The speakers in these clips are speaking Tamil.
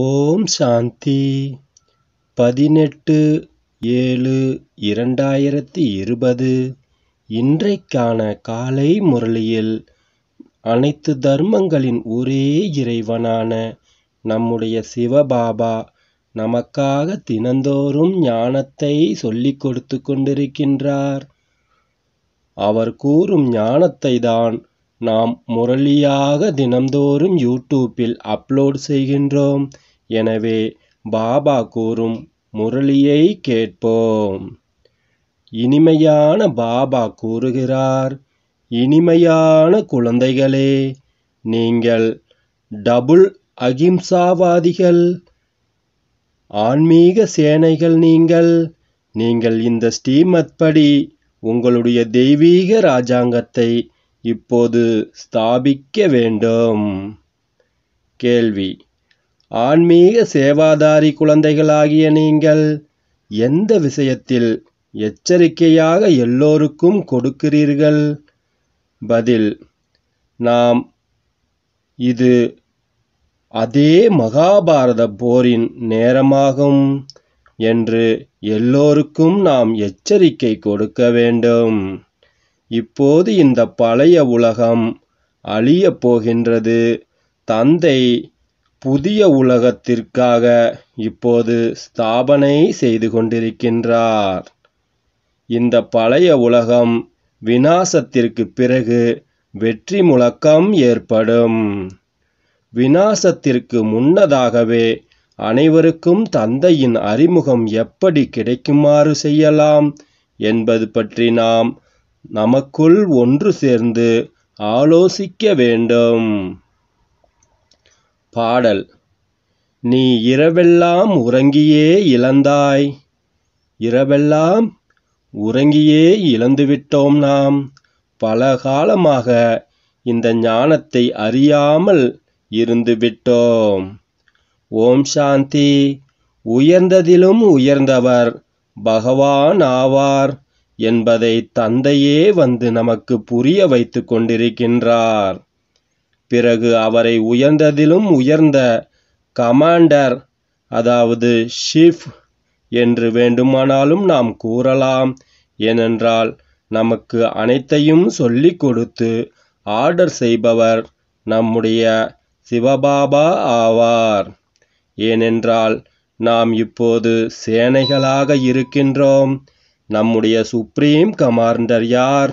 ஓம் சாந்தி பதினெட்டு ஏழு இரண்டாயிரத்தி இருபது இன்றைக்கான காலை முரளியில் அனைத்து தர்மங்களின் ஒரே இறைவனான நம்முடைய சிவபாபா நமக்காக தினந்தோறும் ஞானத்தை சொல்லிக் கொடுத்து கொண்டிருக்கின்றார் அவர் கூறும் ஞானத்தை தான் நாம் முரளியாக தினம்தோறும் யூடியூப்பில் அப்லோடு செய்கின்றோம் எனவே பாபா கூறும் முரளியை கேட்போம் இனிமையான பாபா கூறுகிறார் இனிமையான குழந்தைகளே நீங்கள் டபுள் அகிம்சாவாதிகள் ஆன்மீக சேனைகள் நீங்கள் நீங்கள் இந்த ஸ்ரீமத் படி உங்களுடைய தெய்வீக ராஜாங்கத்தை இப்போது ஸ்தாபிக்க வேண்டும் கேள்வி ஆன்மீக சேவாதாரி குழந்தைகளாகிய நீங்கள் எந்த விஷயத்தில் எச்சரிக்கையாக எல்லோருக்கும் கொடுக்கிறீர்கள் பதில் நாம் இது அதே மகாபாரத போரின் நேரமாகும் என்று எல்லோருக்கும் நாம் எச்சரிக்கை கொடுக்க வேண்டும் இப்போது இந்த பழைய உலகம் அழியப் போகின்றது தந்தை புதிய உலகத்திற்காக இப்போது ஸ்தாபனை செய்து கொண்டிருக்கின்றார் இந்த பழைய உலகம் விநாசத்திற்கு பிறகு வெற்றி முழக்கம் ஏற்படும் விநாசத்திற்கு முன்னதாகவே அனைவருக்கும் தந்தையின் அறிமுகம் எப்படி கிடைக்குமாறு செய்யலாம் என்பது பற்றி நாம் நமக்குள் ஒன்று சேர்ந்து ஆலோசிக்க வேண்டும் பாடல் நீ இரவெல்லாம் உறங்கியே இழந்தாய் இரவெல்லாம் உறங்கியே இழந்துவிட்டோம் நாம் பல காலமாக இந்த ஞானத்தை அறியாமல் இருந்துவிட்டோம் ஓம் சாந்தி உயர்ந்ததிலும் உயர்ந்தவர் பகவான் ஆவார் என்பதை தந்தையே வந்து நமக்கு புரிய வைத்து கொண்டிருக்கின்றார் பிறகு அவரை உயர்ந்ததிலும் உயர்ந்த கமாண்டர் அதாவது ஷிஃப் என்று வேண்டுமானாலும் நாம் கூறலாம் ஏனென்றால் நமக்கு அனைத்தையும் சொல்லிக் கொடுத்து ஆர்டர் செய்பவர் நம்முடைய சிவபாபா ஆவார் ஏனென்றால் நாம் இப்போது சேனைகளாக இருக்கின்றோம் நம்முடைய சுப்ரீம் கமாண்டர் யார்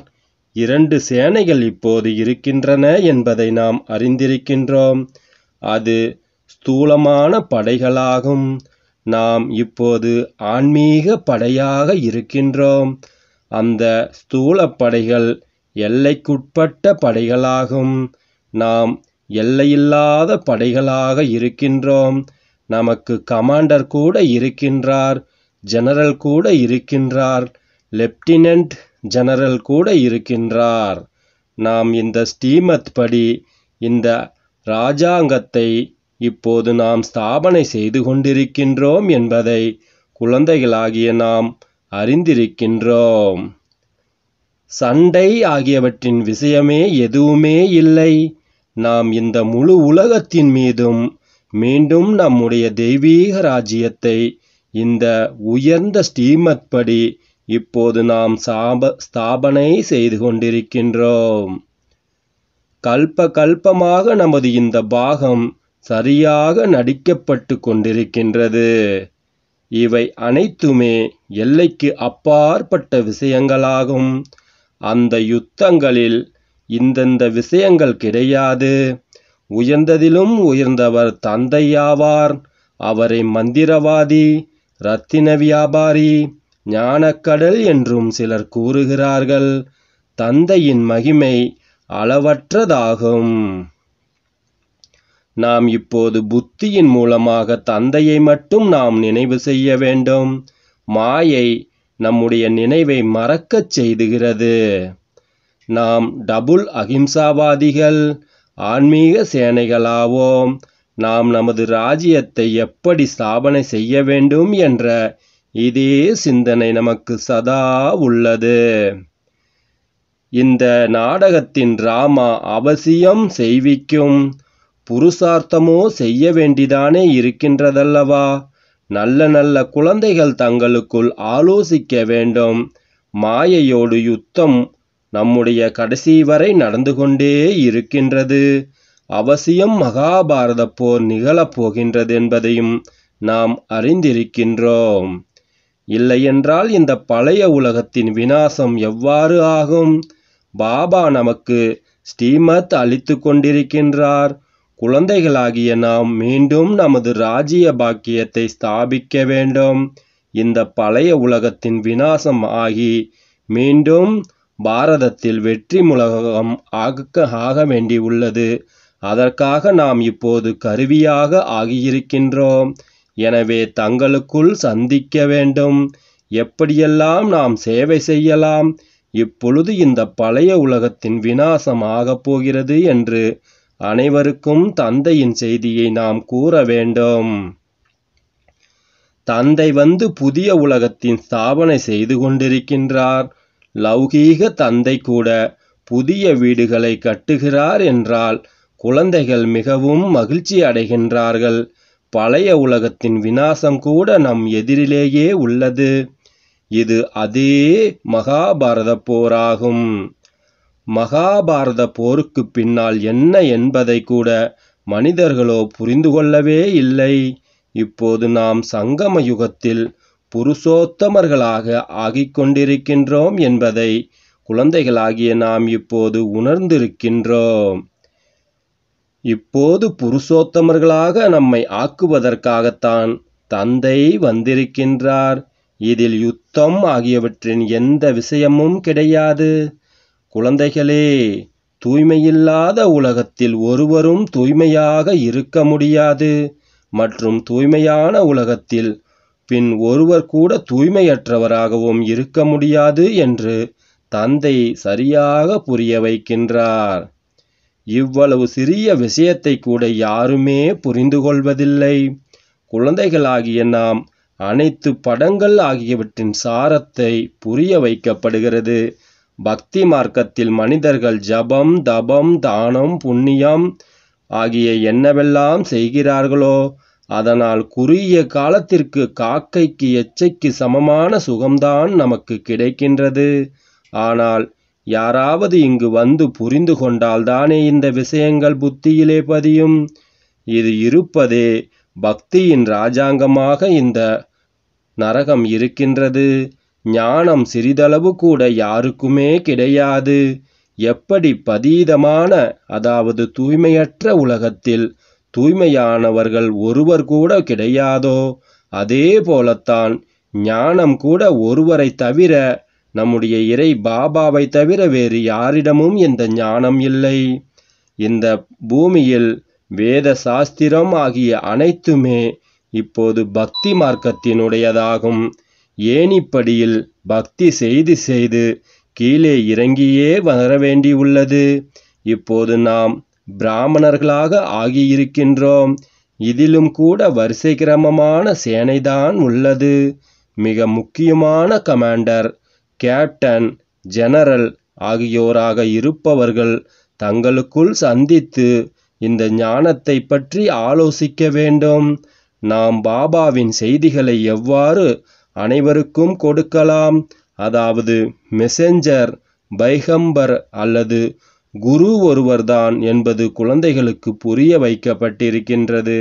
இரண்டு சேனைகள் இப்போது இருக்கின்றன என்பதை நாம் அறிந்திருக்கின்றோம் அது ஸ்தூலமான படைகளாகும் நாம் இப்போது ஆன்மீக படையாக இருக்கின்றோம் அந்த ஸ்தூல படைகள் எல்லைக்குட்பட்ட படைகளாகும் நாம் எல்லையில்லாத படைகளாக இருக்கின்றோம் நமக்கு கமாண்டர் கூட இருக்கின்றார் ஜெனரல் கூட இருக்கின்றார் லெப்டினன்ட் ஜெனரல் கூட இருக்கின்றார் நாம் இந்த ஸ்டீமத் படி இந்த இராஜாங்கத்தை இப்போது நாம் ஸ்தாபனை செய்து கொண்டிருக்கின்றோம் என்பதை குழந்தைகளாகிய நாம் அறிந்திருக்கின்றோம் சண்டை ஆகியவற்றின் விஷயமே எதுவுமே இல்லை நாம் இந்த முழு உலகத்தின் மீதும் மீண்டும் நம்முடைய தெய்வீக ராஜ்யத்தை இந்த உயர்ந்த படி இப்போது நாம் சாப ஸ்தாபனை செய்து கொண்டிருக்கின்றோம் கல்ப கல்பமாக நமது இந்த பாகம் சரியாக நடிக்கப்பட்டு கொண்டிருக்கின்றது இவை அனைத்துமே எல்லைக்கு அப்பாற்பட்ட விஷயங்களாகும் அந்த யுத்தங்களில் இந்தந்த விஷயங்கள் கிடையாது உயர்ந்ததிலும் உயர்ந்தவர் தந்தையாவார் அவரை மந்திரவாதி ரத்தின வியாபாரி ஞானக்கடல் என்றும் சிலர் கூறுகிறார்கள் தந்தையின் மகிமை அளவற்றதாகும் நாம் இப்போது புத்தியின் மூலமாக தந்தையை மட்டும் நாம் நினைவு செய்ய வேண்டும் மாயை நம்முடைய நினைவை மறக்கச் செய்துகிறது நாம் டபுள் அகிம்சாவாதிகள் ஆன்மீக சேனைகளாவோம் நாம் நமது ராஜ்யத்தை எப்படி ஸ்தாபனை செய்ய வேண்டும் என்ற இதே சிந்தனை நமக்கு சதா உள்ளது இந்த நாடகத்தின் ராமா அவசியம் செய்விக்கும் புருஷார்த்தமோ செய்ய வேண்டிதானே இருக்கின்றதல்லவா நல்ல நல்ல குழந்தைகள் தங்களுக்குள் ஆலோசிக்க வேண்டும் மாயையோடு யுத்தம் நம்முடைய கடைசி வரை நடந்து கொண்டே இருக்கின்றது அவசியம் மகாபாரத போர் நிகழப்போகின்றது என்பதையும் நாம் அறிந்திருக்கின்றோம் இல்லையென்றால் இந்த பழைய உலகத்தின் வினாசம் எவ்வாறு ஆகும் பாபா நமக்கு ஸ்ரீமத் அளித்து கொண்டிருக்கின்றார் குழந்தைகளாகிய நாம் மீண்டும் நமது ராஜ்ய பாக்கியத்தை ஸ்தாபிக்க வேண்டும் இந்த பழைய உலகத்தின் வினாசம் ஆகி மீண்டும் பாரதத்தில் வெற்றி முலகம் ஆக ஆக வேண்டி உள்ளது அதற்காக நாம் இப்போது கருவியாக ஆகியிருக்கின்றோம் எனவே தங்களுக்குள் சந்திக்க வேண்டும் எப்படியெல்லாம் நாம் சேவை செய்யலாம் இப்பொழுது இந்த பழைய உலகத்தின் வினாசம் ஆகப் போகிறது என்று அனைவருக்கும் தந்தையின் செய்தியை நாம் கூற வேண்டும் தந்தை வந்து புதிய உலகத்தின் ஸ்தாபனை செய்து கொண்டிருக்கின்றார் லௌகீக தந்தை கூட புதிய வீடுகளை கட்டுகிறார் என்றால் குழந்தைகள் மிகவும் மகிழ்ச்சி அடைகின்றார்கள் பழைய உலகத்தின் விநாசம் கூட நம் எதிரிலேயே உள்ளது இது அதே மகாபாரத போராகும் மகாபாரத போருக்கு பின்னால் என்ன என்பதை கூட மனிதர்களோ புரிந்து கொள்ளவே இல்லை இப்போது நாம் சங்கம யுகத்தில் புருஷோத்தமர்களாக ஆகிக்கொண்டிருக்கின்றோம் என்பதை குழந்தைகளாகிய நாம் இப்போது உணர்ந்திருக்கின்றோம் இப்போது புருஷோத்தமர்களாக நம்மை ஆக்குவதற்காகத்தான் தந்தை வந்திருக்கின்றார் இதில் யுத்தம் ஆகியவற்றின் எந்த விஷயமும் கிடையாது குழந்தைகளே தூய்மையில்லாத உலகத்தில் ஒருவரும் தூய்மையாக இருக்க முடியாது மற்றும் தூய்மையான உலகத்தில் பின் ஒருவர் கூட தூய்மையற்றவராகவும் இருக்க முடியாது என்று தந்தை சரியாக புரிய வைக்கின்றார் இவ்வளவு சிறிய விஷயத்தை கூட யாருமே புரிந்து கொள்வதில்லை குழந்தைகளாகிய நாம் அனைத்து படங்கள் ஆகியவற்றின் சாரத்தை புரிய வைக்கப்படுகிறது பக்தி மார்க்கத்தில் மனிதர்கள் ஜபம் தபம் தானம் புண்ணியம் ஆகிய என்னவெல்லாம் செய்கிறார்களோ அதனால் குறுகிய காலத்திற்கு காக்கைக்கு எச்சைக்கு சமமான சுகம்தான் நமக்கு கிடைக்கின்றது ஆனால் யாராவது இங்கு வந்து புரிந்து கொண்டால்தானே இந்த விஷயங்கள் புத்தியிலே பதியும் இது இருப்பதே பக்தியின் ராஜாங்கமாக இந்த நரகம் இருக்கின்றது ஞானம் சிறிதளவு கூட யாருக்குமே கிடையாது எப்படி பதீதமான அதாவது தூய்மையற்ற உலகத்தில் தூய்மையானவர்கள் ஒருவர் கூட கிடையாதோ அதே போலத்தான் ஞானம் கூட ஒருவரை தவிர நம்முடைய இறை பாபாவை தவிர வேறு யாரிடமும் இந்த ஞானம் இல்லை இந்த பூமியில் வேத சாஸ்திரம் ஆகிய அனைத்துமே இப்போது பக்தி மார்க்கத்தினுடையதாகும் ஏனிப்படியில் பக்தி செய்து செய்து கீழே இறங்கியே வர வேண்டியுள்ளது இப்போது நாம் பிராமணர்களாக ஆகியிருக்கின்றோம் இதிலும் கூட வரிசை கிரமமான சேனைதான் உள்ளது மிக முக்கியமான கமாண்டர் கேப்டன் ஜெனரல் ஆகியோராக இருப்பவர்கள் தங்களுக்குள் சந்தித்து இந்த ஞானத்தை பற்றி ஆலோசிக்க வேண்டும் நாம் பாபாவின் செய்திகளை எவ்வாறு அனைவருக்கும் கொடுக்கலாம் அதாவது மெசஞ்சர் பைகம்பர் அல்லது குரு ஒருவர்தான் என்பது குழந்தைகளுக்கு புரிய வைக்கப்பட்டிருக்கின்றது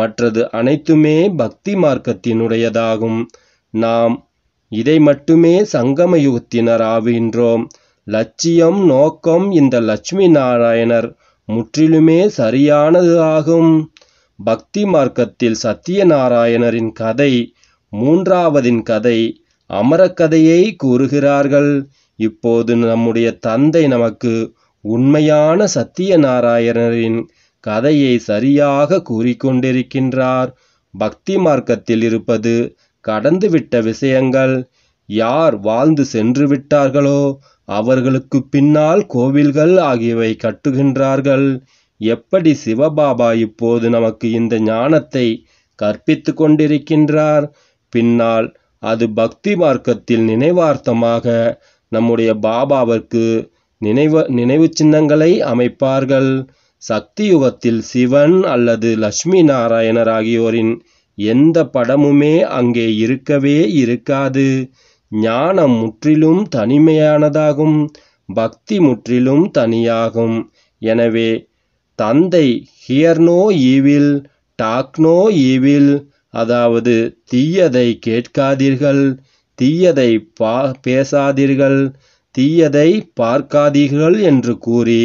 மற்றது அனைத்துமே பக்தி மார்க்கத்தினுடையதாகும் நாம் இதை மட்டுமே சங்கம ஆவின்றோம் லட்சியம் நோக்கம் இந்த லட்சுமி நாராயணர் முற்றிலுமே சரியானது ஆகும். பக்தி மார்க்கத்தில் சத்திய நாராயணரின் கதை மூன்றாவதின் கதை. அமரக்கதையை கூறுகிறார்கள். இப்போது நம்முடைய தந்தை நமக்கு உண்மையான சத்திய நாராயணரின் கதையை சரியாக கூறிக்கொண்டிருக்கின்றார். பக்தி மார்க்கத்தில் இருப்பது கடந்துவிட்ட விஷயங்கள் யார் வாழ்ந்து சென்று விட்டார்களோ அவர்களுக்கு பின்னால் கோவில்கள் ஆகியவை கட்டுகின்றார்கள் எப்படி சிவபாபா இப்போது நமக்கு இந்த ஞானத்தை கற்பித்து கொண்டிருக்கின்றார் பின்னால் அது பக்தி மார்க்கத்தில் நினைவார்த்தமாக நம்முடைய பாபாவிற்கு நினைவு நினைவு சின்னங்களை அமைப்பார்கள் சக்தி யுகத்தில் சிவன் அல்லது லட்சுமி நாராயணர் ஆகியோரின் எந்த படமுமே அங்கே இருக்கவே இருக்காது ஞானம் முற்றிலும் தனிமையானதாகும் பக்தி முற்றிலும் தனியாகும் எனவே தந்தை ஹியர்னோ ஈவில் டாக்னோ ஈவில் அதாவது தீயதை கேட்காதீர்கள் தீயதை பா பேசாதீர்கள் தீயதை பார்க்காதீர்கள் என்று கூறி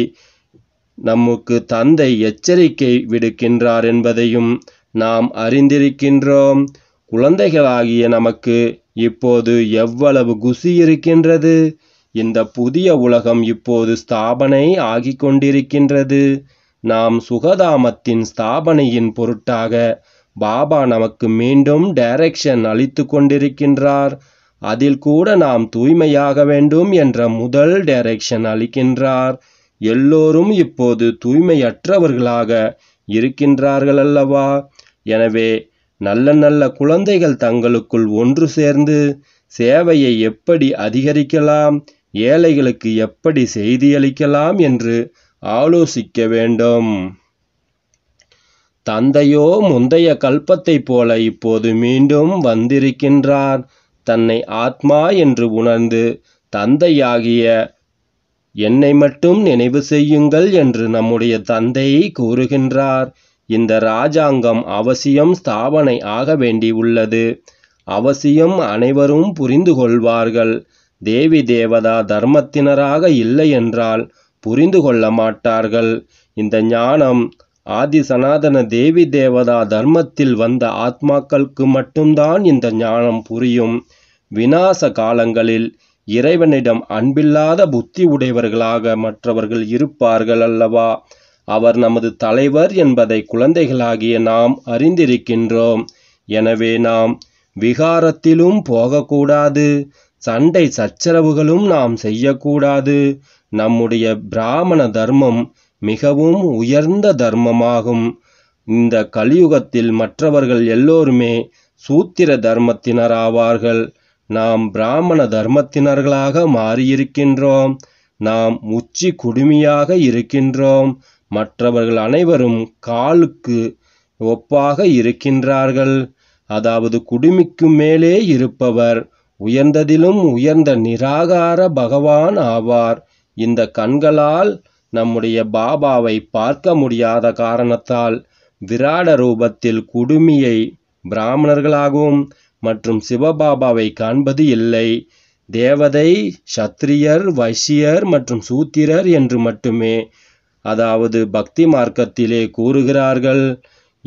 நமக்கு தந்தை எச்சரிக்கை விடுக்கின்றார் என்பதையும் நாம் அறிந்திருக்கின்றோம் குழந்தைகளாகிய நமக்கு இப்போது எவ்வளவு குசி இருக்கின்றது இந்த புதிய உலகம் இப்போது ஸ்தாபனை ஆகிக் கொண்டிருக்கின்றது நாம் சுகதாமத்தின் ஸ்தாபனையின் பொருட்டாக பாபா நமக்கு மீண்டும் டைரக்ஷன் அளித்து கொண்டிருக்கின்றார் அதில் கூட நாம் தூய்மையாக வேண்டும் என்ற முதல் டைரக்ஷன் அளிக்கின்றார் எல்லோரும் இப்போது தூய்மையற்றவர்களாக இருக்கின்றார்கள் அல்லவா எனவே நல்ல நல்ல குழந்தைகள் தங்களுக்குள் ஒன்று சேர்ந்து சேவையை எப்படி அதிகரிக்கலாம் ஏழைகளுக்கு எப்படி செய்தியளிக்கலாம் என்று ஆலோசிக்க வேண்டும் தந்தையோ முந்தைய கல்பத்தைப் போல இப்போது மீண்டும் வந்திருக்கின்றார் தன்னை ஆத்மா என்று உணர்ந்து தந்தையாகிய என்னை மட்டும் நினைவு செய்யுங்கள் என்று நம்முடைய தந்தை கூறுகின்றார் இந்த ராஜாங்கம் அவசியம் ஸ்தாபனை ஆக வேண்டி உள்ளது அவசியம் அனைவரும் புரிந்து கொள்வார்கள் தேவி தேவதா தர்மத்தினராக இல்லையென்றால் புரிந்து கொள்ள மாட்டார்கள் இந்த ஞானம் ஆதி சனாதன தேவி தேவதா தர்மத்தில் வந்த ஆத்மாக்களுக்கு மட்டும்தான் இந்த ஞானம் புரியும் வினாச காலங்களில் இறைவனிடம் அன்பில்லாத புத்தி உடையவர்களாக மற்றவர்கள் இருப்பார்கள் அல்லவா அவர் நமது தலைவர் என்பதை குழந்தைகளாகிய நாம் அறிந்திருக்கின்றோம் எனவே நாம் விகாரத்திலும் போகக்கூடாது சண்டை சச்சரவுகளும் நாம் செய்யக்கூடாது நம்முடைய பிராமண தர்மம் மிகவும் உயர்ந்த தர்மமாகும் இந்த கலியுகத்தில் மற்றவர்கள் எல்லோருமே சூத்திர தர்மத்தினராவார்கள் நாம் பிராமண தர்மத்தினர்களாக மாறியிருக்கின்றோம் நாம் உச்சி குடுமியாக இருக்கின்றோம் மற்றவர்கள் அனைவரும் காலுக்கு ஒப்பாக இருக்கின்றார்கள் அதாவது குடுமிக்கு மேலே இருப்பவர் உயர்ந்ததிலும் உயர்ந்த நிராகார பகவான் ஆவார் இந்த கண்களால் நம்முடைய பாபாவை பார்க்க முடியாத காரணத்தால் விராட ரூபத்தில் குடுமியை பிராமணர்களாகவும் மற்றும் சிவபாபாவை காண்பது இல்லை தேவதை சத்திரியர் வைசியர் மற்றும் சூத்திரர் என்று மட்டுமே அதாவது பக்தி மார்க்கத்திலே கூறுகிறார்கள்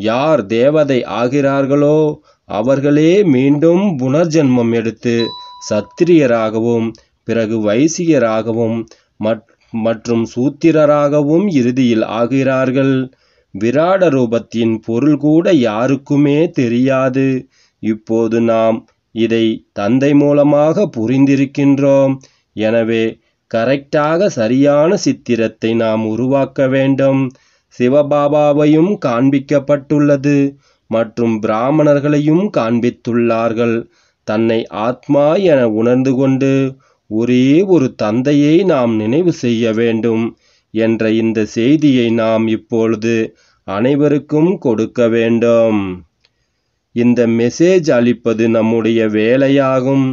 யார் தேவதை ஆகிறார்களோ அவர்களே மீண்டும் புனர்ஜென்மம் எடுத்து சத்திரியராகவும் பிறகு வைசியராகவும் மற்றும் சூத்திரராகவும் இறுதியில் ஆகிறார்கள் விராட ரூபத்தின் பொருள் கூட யாருக்குமே தெரியாது இப்போது நாம் இதை தந்தை மூலமாக புரிந்திருக்கின்றோம் எனவே கரெக்டாக சரியான சித்திரத்தை நாம் உருவாக்க வேண்டும் சிவபாபாவையும் காண்பிக்கப்பட்டுள்ளது மற்றும் பிராமணர்களையும் காண்பித்துள்ளார்கள் தன்னை ஆத்மா என உணர்ந்து கொண்டு ஒரே ஒரு தந்தையை நாம் நினைவு செய்ய வேண்டும் என்ற இந்த செய்தியை நாம் இப்பொழுது அனைவருக்கும் கொடுக்க வேண்டும் இந்த மெசேஜ் அளிப்பது நம்முடைய வேலையாகும்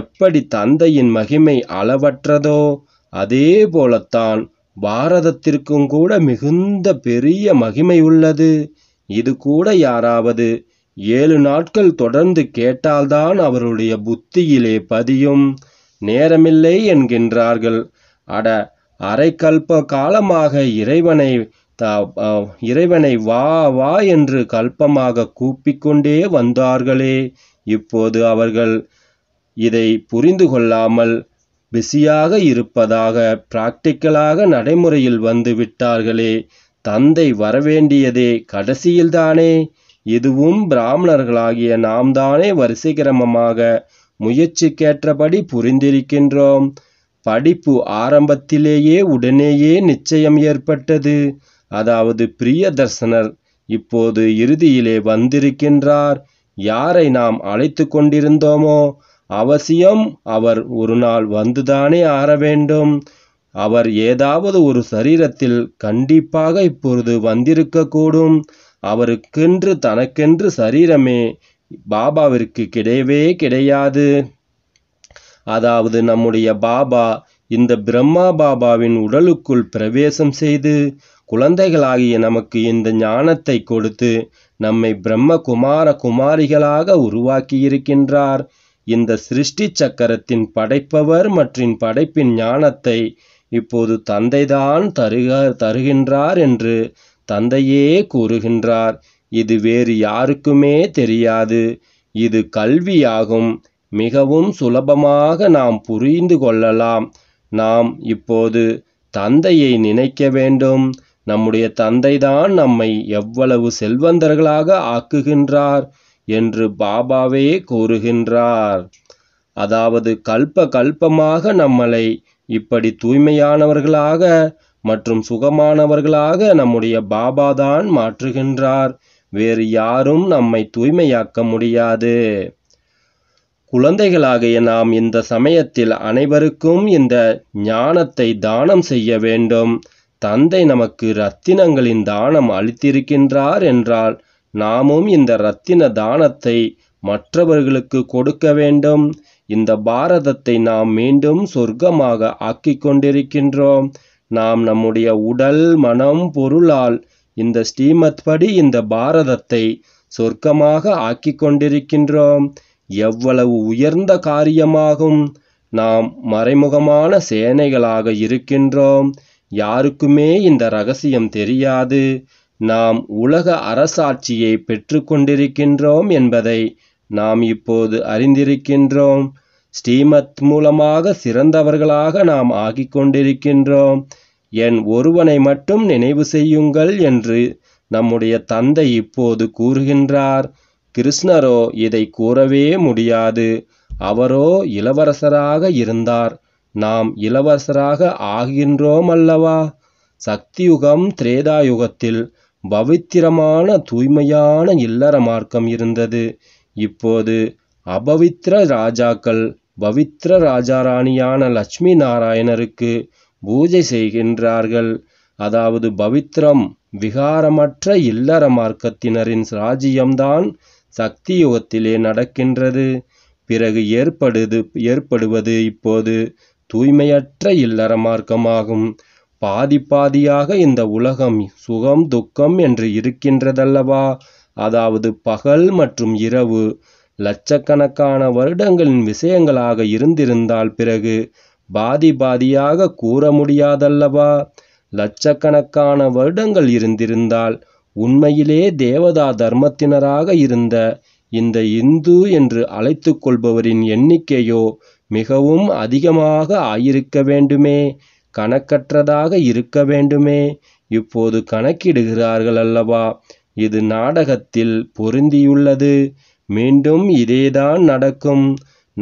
எப்படி தந்தையின் மகிமை அளவற்றதோ அதே போலத்தான் பாரதத்திற்கும் கூட மிகுந்த பெரிய மகிமை உள்ளது இது கூட யாராவது ஏழு நாட்கள் தொடர்ந்து கேட்டால்தான் அவருடைய புத்தியிலே பதியும் நேரமில்லை என்கின்றார்கள் அட அரைக்கல்ப காலமாக இறைவனை இறைவனை வா வா என்று கல்பமாக கூப்பிக்கொண்டே வந்தார்களே இப்போது அவர்கள் இதை புரிந்து கொள்ளாமல் பிஸியாக இருப்பதாக பிராக்டிக்கலாக நடைமுறையில் வந்து விட்டார்களே தந்தை வரவேண்டியதே கடைசியில்தானே இதுவும் பிராமணர்களாகிய நாம் தானே வரிசை கிரமமாக முயற்சிக்கேற்றபடி புரிந்திருக்கின்றோம் படிப்பு ஆரம்பத்திலேயே உடனேயே நிச்சயம் ஏற்பட்டது அதாவது தர்சனர் இப்போது இறுதியிலே வந்திருக்கின்றார் யாரை நாம் அழைத்து கொண்டிருந்தோமோ அவசியம் அவர் ஒரு நாள் வந்துதானே ஆற வேண்டும் அவர் ஏதாவது ஒரு சரீரத்தில் கண்டிப்பாக இப்பொழுது வந்திருக்கக்கூடும் அவருக்கென்று தனக்கென்று சரீரமே பாபாவிற்கு கிடையவே கிடையாது அதாவது நம்முடைய பாபா இந்த பிரம்மா பாபாவின் உடலுக்குள் பிரவேசம் செய்து குழந்தைகளாகிய நமக்கு இந்த ஞானத்தை கொடுத்து நம்மை பிரம்ம குமார குமாரிகளாக உருவாக்கியிருக்கின்றார் இந்த சிருஷ்டி சக்கரத்தின் படைப்பவர் மற்றும் படைப்பின் ஞானத்தை இப்போது தந்தைதான் தருக தருகின்றார் என்று தந்தையே கூறுகின்றார் இது வேறு யாருக்குமே தெரியாது இது கல்வியாகும் மிகவும் சுலபமாக நாம் புரிந்து கொள்ளலாம் நாம் இப்போது தந்தையை நினைக்க வேண்டும் நம்முடைய தந்தைதான் நம்மை எவ்வளவு செல்வந்தர்களாக ஆக்குகின்றார் என்று பாபாவே கூறுகின்றார் அதாவது கல்ப கல்பமாக நம்மளை இப்படி தூய்மையானவர்களாக மற்றும் சுகமானவர்களாக நம்முடைய பாபா தான் மாற்றுகின்றார் வேறு யாரும் நம்மை தூய்மையாக்க முடியாது குழந்தைகளாகிய நாம் இந்த சமயத்தில் அனைவருக்கும் இந்த ஞானத்தை தானம் செய்ய வேண்டும் தந்தை நமக்கு ரத்தினங்களின் தானம் அளித்திருக்கின்றார் என்றால் நாமும் இந்த இரத்தின தானத்தை மற்றவர்களுக்கு கொடுக்க வேண்டும் இந்த பாரதத்தை நாம் மீண்டும் சொர்க்கமாக ஆக்கிக் கொண்டிருக்கின்றோம் நாம் நம்முடைய உடல் மனம் பொருளால் இந்த ஸ்ரீமத் படி இந்த பாரதத்தை சொர்க்கமாக ஆக்கி கொண்டிருக்கின்றோம் எவ்வளவு உயர்ந்த காரியமாகும் நாம் மறைமுகமான சேனைகளாக இருக்கின்றோம் யாருக்குமே இந்த ரகசியம் தெரியாது நாம் உலக அரசாட்சியை பெற்றுக்கொண்டிருக்கின்றோம் என்பதை நாம் இப்போது அறிந்திருக்கின்றோம் ஸ்ரீமத் மூலமாக சிறந்தவர்களாக நாம் கொண்டிருக்கின்றோம் என் ஒருவனை மட்டும் நினைவு செய்யுங்கள் என்று நம்முடைய தந்தை இப்போது கூறுகின்றார் கிருஷ்ணரோ இதை கூறவே முடியாது அவரோ இளவரசராக இருந்தார் நாம் இளவரசராக ஆகின்றோம் அல்லவா சக்தியுகம் திரேதாயுகத்தில் பவித்திரமான தூய்மையான இல்லற மார்க்கம் இருந்தது. இப்போது அபவித்திர ராஜாக்கள் பவித்திர ராஜாராணியான லட்சுமி நாராயணருக்கு பூஜை செய்கின்றார்கள். அதாவது பவித்திரம் விகாரமற்ற இல்லற மார்க்கத்தினரின் ராஜ்யம்தான் சக்தி யுகத்திலே நடக்கின்றது. பிறகு ஏற்படுது ஏற்படுவது இப்போது தூய்மையற்ற இல்லற மார்க்கமாகும். பாதி பாதியாக இந்த உலகம் சுகம் துக்கம் என்று இருக்கின்றதல்லவா அதாவது பகல் மற்றும் இரவு லட்சக்கணக்கான வருடங்களின் விஷயங்களாக இருந்திருந்தால் பிறகு பாதி பாதியாக கூற முடியாதல்லவா லட்சக்கணக்கான வருடங்கள் இருந்திருந்தால் உண்மையிலே தேவதா தர்மத்தினராக இருந்த இந்த இந்து என்று அழைத்து கொள்பவரின் எண்ணிக்கையோ மிகவும் அதிகமாக ஆயிருக்க வேண்டுமே கணக்கற்றதாக இருக்க வேண்டுமே இப்போது கணக்கிடுகிறார்கள் அல்லவா இது நாடகத்தில் பொருந்தியுள்ளது மீண்டும் இதேதான் நடக்கும்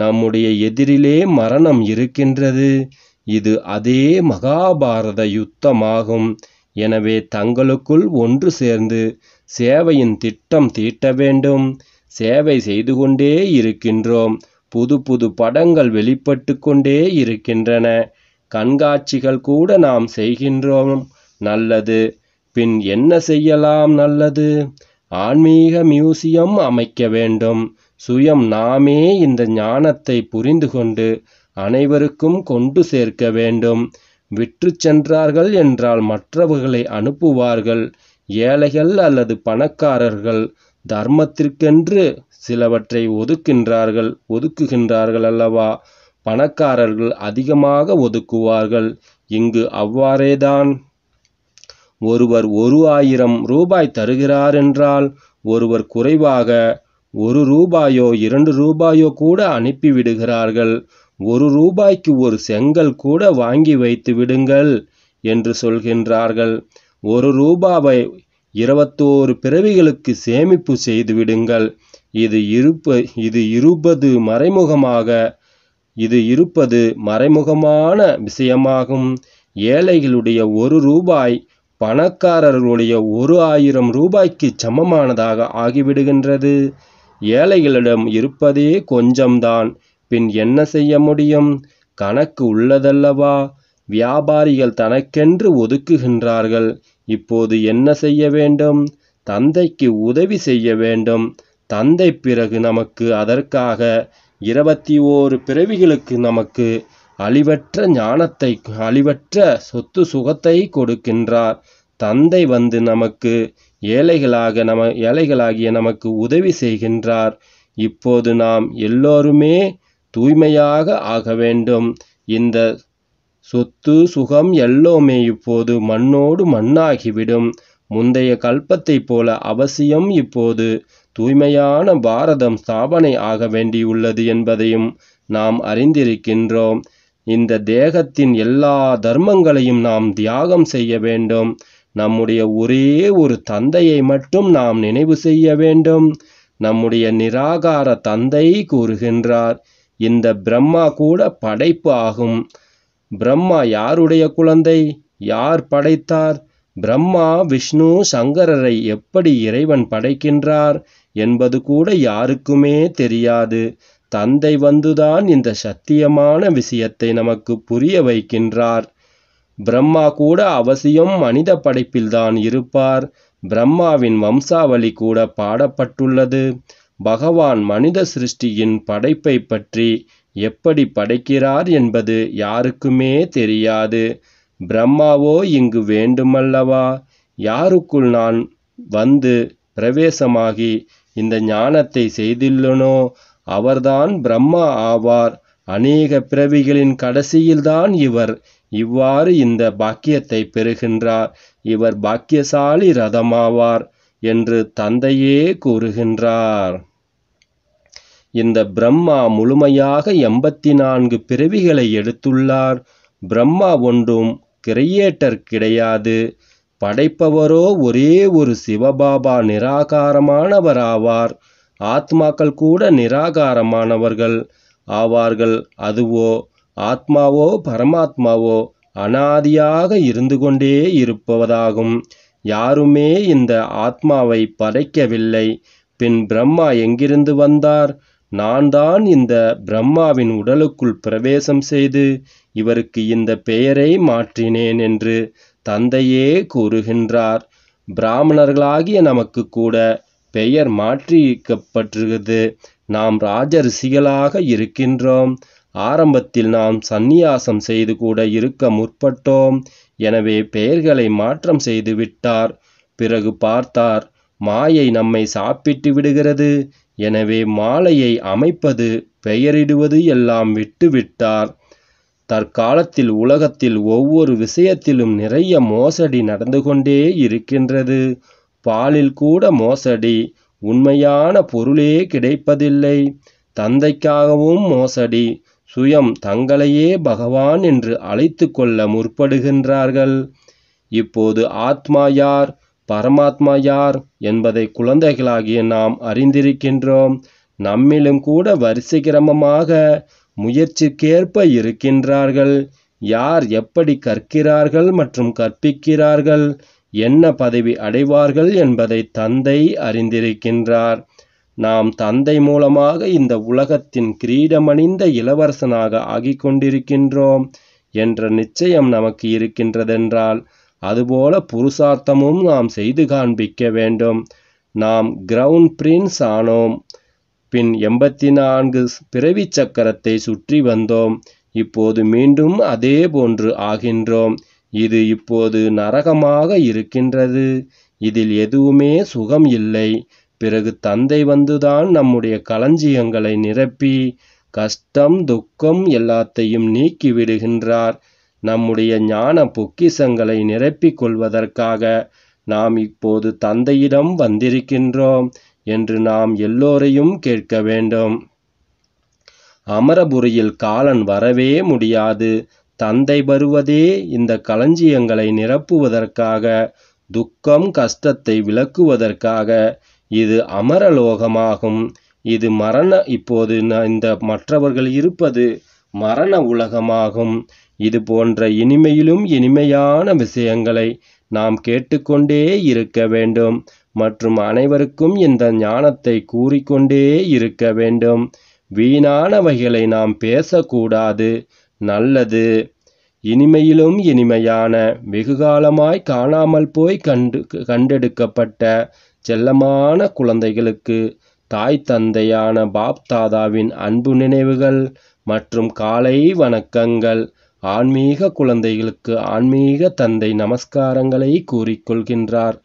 நம்முடைய எதிரிலே மரணம் இருக்கின்றது இது அதே மகாபாரத யுத்தமாகும் எனவே தங்களுக்குள் ஒன்று சேர்ந்து சேவையின் திட்டம் தீட்ட வேண்டும் சேவை செய்து கொண்டே இருக்கின்றோம் புது புது படங்கள் வெளிப்பட்டு கொண்டே இருக்கின்றன கண்காட்சிகள் கூட நாம் செய்கின்றோம் நல்லது பின் என்ன செய்யலாம் நல்லது ஆன்மீக மியூசியம் அமைக்க வேண்டும் சுயம் நாமே இந்த ஞானத்தை புரிந்து கொண்டு அனைவருக்கும் கொண்டு சேர்க்க வேண்டும் விற்று சென்றார்கள் என்றால் மற்றவர்களை அனுப்புவார்கள் ஏழைகள் அல்லது பணக்காரர்கள் தர்மத்திற்கென்று சிலவற்றை ஒதுக்கின்றார்கள் ஒதுக்குகின்றார்கள் அல்லவா பணக்காரர்கள் அதிகமாக ஒதுக்குவார்கள் இங்கு அவ்வாறேதான் ஒருவர் ஒரு ஆயிரம் ரூபாய் தருகிறாரென்றால் ஒருவர் குறைவாக ஒரு ரூபாயோ இரண்டு ரூபாயோ கூட அனுப்பிவிடுகிறார்கள் ஒரு ரூபாய்க்கு ஒரு செங்கல் கூட வாங்கி வைத்து விடுங்கள் என்று சொல்கின்றார்கள் ஒரு ரூபாவை இருபத்தோரு பிறவிகளுக்கு சேமிப்பு செய்து விடுங்கள் இது இருப்ப இது இருபது மறைமுகமாக இது இருப்பது மறைமுகமான விஷயமாகும் ஏழைகளுடைய ஒரு ரூபாய் பணக்காரர்களுடைய ஒரு ஆயிரம் ரூபாய்க்கு சமமானதாக ஆகிவிடுகின்றது ஏழைகளிடம் இருப்பதே கொஞ்சம்தான் பின் என்ன செய்ய முடியும் கணக்கு உள்ளதல்லவா வியாபாரிகள் தனக்கென்று ஒதுக்குகின்றார்கள் இப்போது என்ன செய்ய வேண்டும் தந்தைக்கு உதவி செய்ய வேண்டும் தந்தை பிறகு நமக்கு அதற்காக இருபத்தி ஓரு பிறவிகளுக்கு நமக்கு அழிவற்ற ஞானத்தை அழிவற்ற சொத்து சுகத்தை கொடுக்கின்றார் தந்தை வந்து நமக்கு ஏழைகளாக நம ஏழைகளாகிய நமக்கு உதவி செய்கின்றார் இப்போது நாம் எல்லோருமே தூய்மையாக ஆக வேண்டும் இந்த சொத்து சுகம் எல்லோமே இப்போது மண்ணோடு மண்ணாகிவிடும் முந்தைய கல்பத்தைப் போல அவசியம் இப்போது தூய்மையான பாரதம் ஸ்தாபனை ஆக வேண்டியுள்ளது என்பதையும் நாம் அறிந்திருக்கின்றோம் இந்த தேகத்தின் எல்லா தர்மங்களையும் நாம் தியாகம் செய்ய வேண்டும் நம்முடைய ஒரே ஒரு தந்தையை மட்டும் நாம் நினைவு செய்ய வேண்டும் நம்முடைய நிராகார தந்தை கூறுகின்றார் இந்த பிரம்மா கூட படைப்பு ஆகும் பிரம்மா யாருடைய குழந்தை யார் படைத்தார் பிரம்மா விஷ்ணு சங்கரரை எப்படி இறைவன் படைக்கின்றார் என்பது கூட யாருக்குமே தெரியாது தந்தை வந்துதான் இந்த சத்தியமான விஷயத்தை நமக்கு புரிய வைக்கின்றார் பிரம்மா கூட அவசியம் மனித படைப்பில்தான் இருப்பார் பிரம்மாவின் வம்சாவளி கூட பாடப்பட்டுள்ளது பகவான் மனித சிருஷ்டியின் படைப்பை பற்றி எப்படி படைக்கிறார் என்பது யாருக்குமே தெரியாது பிரம்மாவோ இங்கு வேண்டுமல்லவா யாருக்குள் நான் வந்து பிரவேசமாகி இந்த ஞானத்தை செய்துள்ளனோ அவர்தான் பிரம்மா ஆவார் அநேக பிறவிகளின் கடைசியில்தான் இவர் இவ்வாறு இந்த பாக்கியத்தை பெறுகின்றார் இவர் பாக்கியசாலி ரதமாவார் என்று தந்தையே கூறுகின்றார் இந்த பிரம்மா முழுமையாக எண்பத்தி நான்கு பிறவிகளை எடுத்துள்ளார் பிரம்மா ஒன்றும் கிரியேட்டர் கிடையாது படைப்பவரோ ஒரே ஒரு சிவபாபா நிராகாரமானவராவார் ஆத்மாக்கள் கூட நிராகாரமானவர்கள் ஆவார்கள் அதுவோ ஆத்மாவோ பரமாத்மாவோ அனாதியாக இருந்து கொண்டே இருப்பதாகும் யாருமே இந்த ஆத்மாவை படைக்கவில்லை பின் பிரம்மா எங்கிருந்து வந்தார் நான் தான் இந்த பிரம்மாவின் உடலுக்குள் பிரவேசம் செய்து இவருக்கு இந்த பெயரை மாற்றினேன் என்று தந்தையே கூறுகின்றார் பிராமணர்களாகிய நமக்கு கூட பெயர் மாற்றியிருக்கப்பட்டிருக்கிறது நாம் ராஜரிசிகளாக இருக்கின்றோம் ஆரம்பத்தில் நாம் சந்நியாசம் செய்து கூட இருக்க முற்பட்டோம் எனவே பெயர்களை மாற்றம் செய்து விட்டார் பிறகு பார்த்தார் மாயை நம்மை சாப்பிட்டு விடுகிறது எனவே மாலையை அமைப்பது பெயரிடுவது எல்லாம் விட்டுவிட்டார் தற்காலத்தில் உலகத்தில் ஒவ்வொரு விஷயத்திலும் நிறைய மோசடி நடந்து கொண்டே இருக்கின்றது பாலில் கூட மோசடி உண்மையான பொருளே கிடைப்பதில்லை தந்தைக்காகவும் மோசடி சுயம் தங்களையே பகவான் என்று அழைத்து கொள்ள முற்படுகின்றார்கள் இப்போது ஆத்மா யார் பரமாத்மா யார் என்பதை குழந்தைகளாகிய நாம் அறிந்திருக்கின்றோம் நம்மிலும் கூட வரிசை கிரமமாக முயற்சிக்கேற்ப இருக்கின்றார்கள் யார் எப்படி கற்கிறார்கள் மற்றும் கற்பிக்கிறார்கள் என்ன பதவி அடைவார்கள் என்பதை தந்தை அறிந்திருக்கின்றார் நாம் தந்தை மூலமாக இந்த உலகத்தின் கிரீடமணிந்த இளவரசனாக ஆகிக் கொண்டிருக்கின்றோம் என்ற நிச்சயம் நமக்கு இருக்கின்றதென்றால் அதுபோல புருஷார்த்தமும் நாம் செய்து காண்பிக்க வேண்டும் நாம் கிரவுண்ட் பிரின்ஸ் ஆனோம் பின் எண்பத்தி நான்கு பிறவி சக்கரத்தை சுற்றி வந்தோம் இப்போது மீண்டும் அதே போன்று ஆகின்றோம் இது இப்போது நரகமாக இருக்கின்றது இதில் எதுவுமே சுகம் இல்லை பிறகு தந்தை வந்துதான் நம்முடைய களஞ்சியங்களை நிரப்பி கஷ்டம் துக்கம் எல்லாத்தையும் நீக்கி விடுகின்றார் நம்முடைய ஞான பொக்கிசங்களை நிரப்பிக் கொள்வதற்காக நாம் இப்போது தந்தையிடம் வந்திருக்கின்றோம் என்று நாம் எல்லோரையும் கேட்க வேண்டும் அமரபுரியில் காலன் வரவே முடியாது தந்தை வருவதே இந்த களஞ்சியங்களை நிரப்புவதற்காக துக்கம் கஷ்டத்தை விளக்குவதற்காக இது அமரலோகமாகும் இது மரண இப்போது இந்த மற்றவர்கள் இருப்பது மரண உலகமாகும் இது போன்ற இனிமையிலும் இனிமையான விஷயங்களை நாம் கேட்டுக்கொண்டே இருக்க வேண்டும் மற்றும் அனைவருக்கும் இந்த ஞானத்தை கூறிக்கொண்டே இருக்க வேண்டும் வீணானவைகளை நாம் பேசக்கூடாது நல்லது இனிமையிலும் இனிமையான வெகுகாலமாய் காணாமல் போய் கண்டு கண்டெடுக்கப்பட்ட செல்லமான குழந்தைகளுக்கு தாய் தந்தையான பாப்தாதாவின் அன்பு நினைவுகள் மற்றும் காலை வணக்கங்கள் ஆன்மீக குழந்தைகளுக்கு ஆன்மீக தந்தை நமஸ்காரங்களை கூறிக்கொள்கின்றார்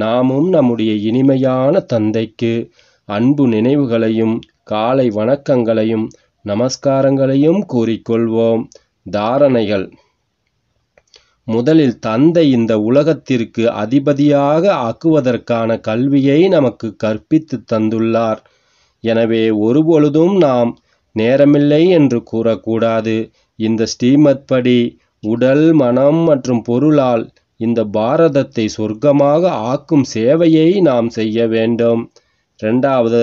நாமும் நம்முடைய இனிமையான தந்தைக்கு அன்பு நினைவுகளையும் காலை வணக்கங்களையும் நமஸ்காரங்களையும் கூறிக்கொள்வோம் தாரணைகள் முதலில் தந்தை இந்த உலகத்திற்கு அதிபதியாக ஆக்குவதற்கான கல்வியை நமக்கு கற்பித்து தந்துள்ளார் எனவே ஒருபொழுதும் நாம் நேரமில்லை என்று கூறக்கூடாது இந்த ஸ்ரீமத் படி உடல் மனம் மற்றும் பொருளால் இந்த பாரதத்தை சொர்க்கமாக ஆக்கும் சேவையை நாம் செய்ய வேண்டும் ரெண்டாவது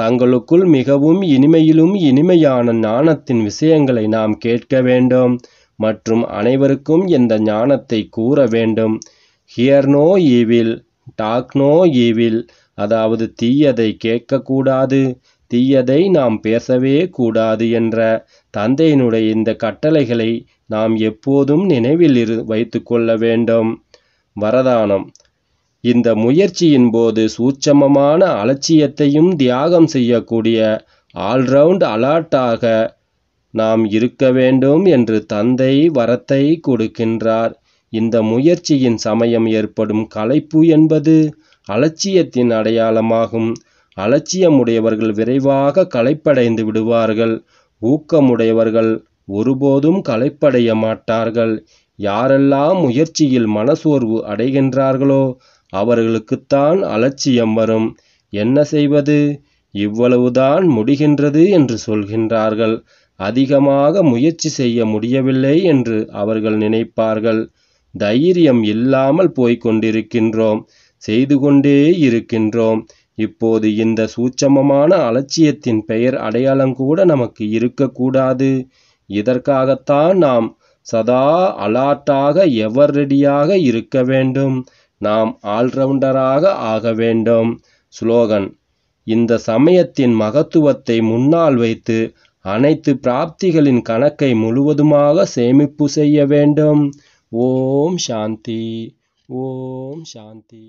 தங்களுக்குள் மிகவும் இனிமையிலும் இனிமையான ஞானத்தின் விஷயங்களை நாம் கேட்க வேண்டும் மற்றும் அனைவருக்கும் இந்த ஞானத்தை கூற வேண்டும் ஹியர்னோ ஈவில் டாக்னோ ஈவில் அதாவது தீயதை கேட்கக்கூடாது தீயதை நாம் பேசவே கூடாது என்ற தந்தையினுடைய இந்த கட்டளைகளை நாம் எப்போதும் நினைவில் இரு வைத்து கொள்ள வேண்டும் வரதானம் இந்த முயற்சியின் போது சூட்சமமான அலட்சியத்தையும் தியாகம் செய்யக்கூடிய ஆல்ரவுண்ட் அலர்ட்டாக நாம் இருக்க வேண்டும் என்று தந்தை வரத்தை கொடுக்கின்றார் இந்த முயற்சியின் சமயம் ஏற்படும் களைப்பு என்பது அலட்சியத்தின் அடையாளமாகும் அலட்சியமுடையவர்கள் விரைவாக களைப்படைந்து விடுவார்கள் ஊக்கமுடையவர்கள் ஒருபோதும் களைப்படைய மாட்டார்கள் யாரெல்லாம் முயற்சியில் மனசோர்வு அடைகின்றார்களோ அவர்களுக்குத்தான் அலட்சியம் வரும் என்ன செய்வது இவ்வளவுதான் முடிகின்றது என்று சொல்கின்றார்கள் அதிகமாக முயற்சி செய்ய முடியவில்லை என்று அவர்கள் நினைப்பார்கள் தைரியம் இல்லாமல் போய்க் கொண்டிருக்கின்றோம் செய்து கொண்டே இருக்கின்றோம் இப்போது இந்த சூட்சமமான அலட்சியத்தின் பெயர் அடையாளம் கூட நமக்கு இருக்கக்கூடாது இதற்காகத்தான் நாம் சதா அலாட்டாக எவர் ரெடியாக இருக்க வேண்டும் நாம் ஆல்ரவுண்டராக ஆக வேண்டும் ஸ்லோகன் இந்த சமயத்தின் மகத்துவத்தை முன்னால் வைத்து அனைத்து பிராப்திகளின் கணக்கை முழுவதுமாக சேமிப்பு செய்ய வேண்டும் ஓம் சாந்தி ஓம் சாந்தி